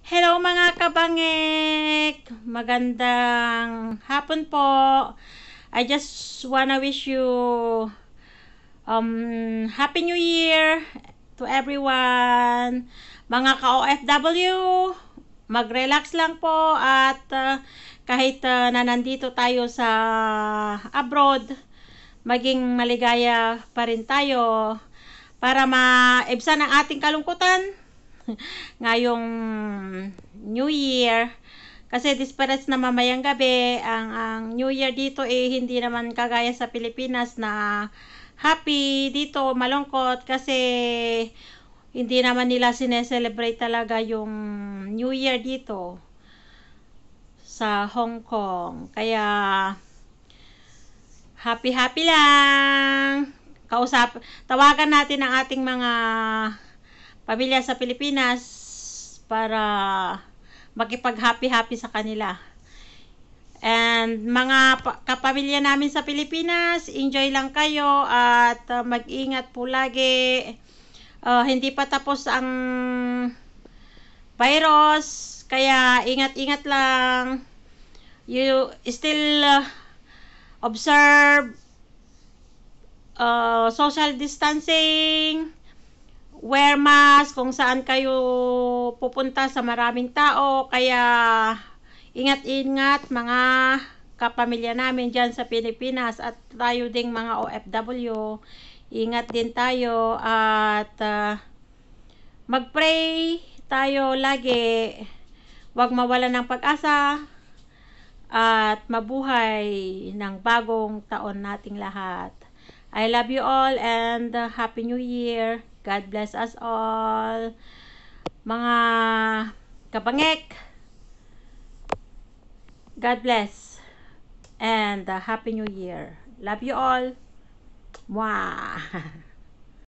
Hello mga kabangek! Magandang hapon po. I just wanna wish you um, Happy New Year to everyone. Mga ka-OFW, mag-relax lang po at uh, kahit uh, na nandito tayo sa abroad, maging maligaya pa rin tayo para maibsan ang ating kalungkutan ngayong New Year. Kasi dispares na mamayang gabi, ang, ang New Year dito eh hindi naman kagaya sa Pilipinas na happy dito, malungkot kasi hindi naman nila sineselebrate talaga yung New Year dito sa Hong Kong. Kaya happy happy lang. Kausap tawagan natin ang ating mga pamilya sa Pilipinas para makipag-happy-happy sa kanila. And mga kapamilya namin sa Pilipinas, enjoy lang kayo at uh, mag-ingat po lagi. Uh, hindi pa tapos ang virus, kaya ingat-ingat lang. You still uh, observe uh, social distancing wear mask, kung saan kayo pupunta sa maraming tao. Kaya, ingat-ingat mga kapamilya namin dyan sa Pilipinas at tayo ding mga OFW. Ingat din tayo at uh, magpray tayo lagi. Huwag mawala ng pag-asa at mabuhay ng bagong taon nating lahat. I love you all and Happy New Year! God bless us all. Mga kapangek, God bless. And a Happy New Year. Love you all. Mwah!